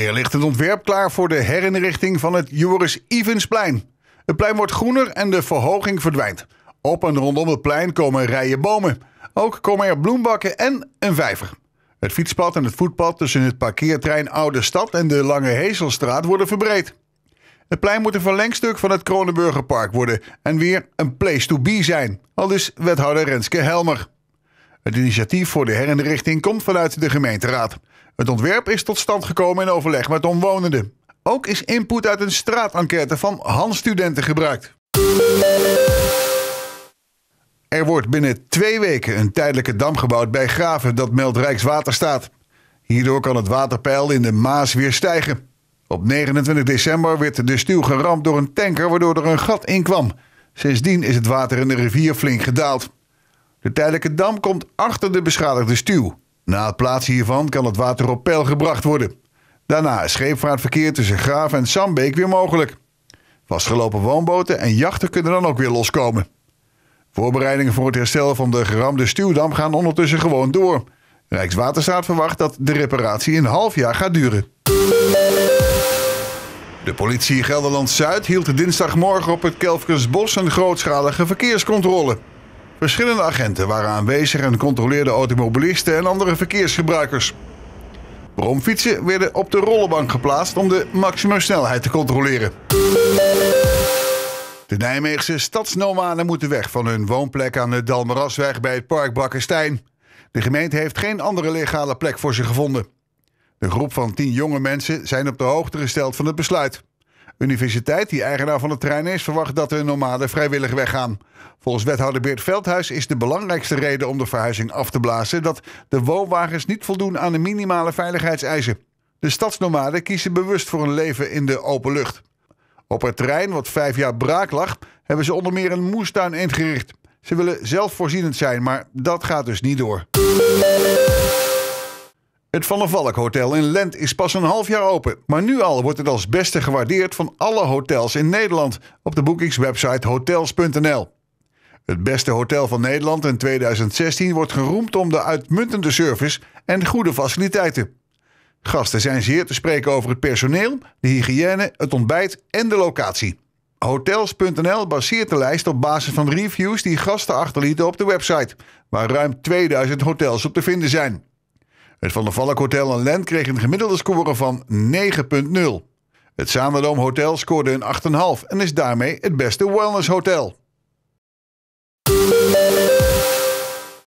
Hier ligt het ontwerp klaar voor de herinrichting van het Joris Ivensplein. Het plein wordt groener en de verhoging verdwijnt. Op en rondom het plein komen rijen bomen. Ook komen er bloembakken en een vijver. Het fietspad en het voetpad tussen het parkeertrein Oude Stad en de Lange Hezelstraat worden verbreed. Het plein moet een verlengstuk van het Kronenburgerpark worden en weer een place to be zijn, al dus wethouder Renske Helmer. Het initiatief voor de herinrichting komt vanuit de gemeenteraad. Het ontwerp is tot stand gekomen in overleg met omwonenden. Ook is input uit een straatenquête van Hans-studenten gebruikt. Er wordt binnen twee weken een tijdelijke dam gebouwd bij Graven, dat meldt Rijkswaterstaat. Hierdoor kan het waterpeil in de Maas weer stijgen. Op 29 december werd de stuw geramd door een tanker, waardoor er een gat in kwam. Sindsdien is het water in de rivier flink gedaald. De tijdelijke dam komt achter de beschadigde stuw. Na het plaatsen hiervan kan het water op peil gebracht worden. Daarna is scheepvaartverkeer tussen Graaf en Sambeek weer mogelijk. Vastgelopen woonboten en jachten kunnen dan ook weer loskomen. Voorbereidingen voor het herstel van de geramde stuwdam gaan ondertussen gewoon door. Rijkswaterstaat verwacht dat de reparatie een half jaar gaat duren. De politie Gelderland Zuid hield dinsdagmorgen op het Bos een grootschalige verkeerscontrole. Verschillende agenten waren aanwezig en controleerden automobilisten en andere verkeersgebruikers. Bromfietsen werden op de rollenbank geplaatst om de maximumsnelheid te controleren. De Nijmeegse stadsnomaden moeten weg van hun woonplek aan de Dalmerasweg bij het park Brakkestein. De gemeente heeft geen andere legale plek voor ze gevonden. De groep van tien jonge mensen zijn op de hoogte gesteld van het besluit universiteit, die eigenaar van de trein is, verwacht dat de nomaden vrijwillig weggaan. Volgens wethouder Beert Veldhuis is de belangrijkste reden om de verhuizing af te blazen dat de woonwagens niet voldoen aan de minimale veiligheidseisen. De stadsnomaden kiezen bewust voor een leven in de open lucht. Op het terrein, wat vijf jaar braak lag, hebben ze onder meer een moestuin ingericht. Ze willen zelfvoorzienend zijn, maar dat gaat dus niet door. Het Van der Valk Hotel in Lent is pas een half jaar open, maar nu al wordt het als beste gewaardeerd van alle hotels in Nederland op de boekingswebsite hotels.nl. Het beste hotel van Nederland in 2016 wordt geroemd om de uitmuntende service en goede faciliteiten. Gasten zijn zeer te spreken over het personeel, de hygiëne, het ontbijt en de locatie. Hotels.nl baseert de lijst op basis van reviews die gasten achterlieten op de website, waar ruim 2000 hotels op te vinden zijn. Het Van der Valk Hotel en Lent kreeg een gemiddelde score van 9,0. Het Zanderdome Hotel scoorde een 8,5 en is daarmee het beste wellnesshotel.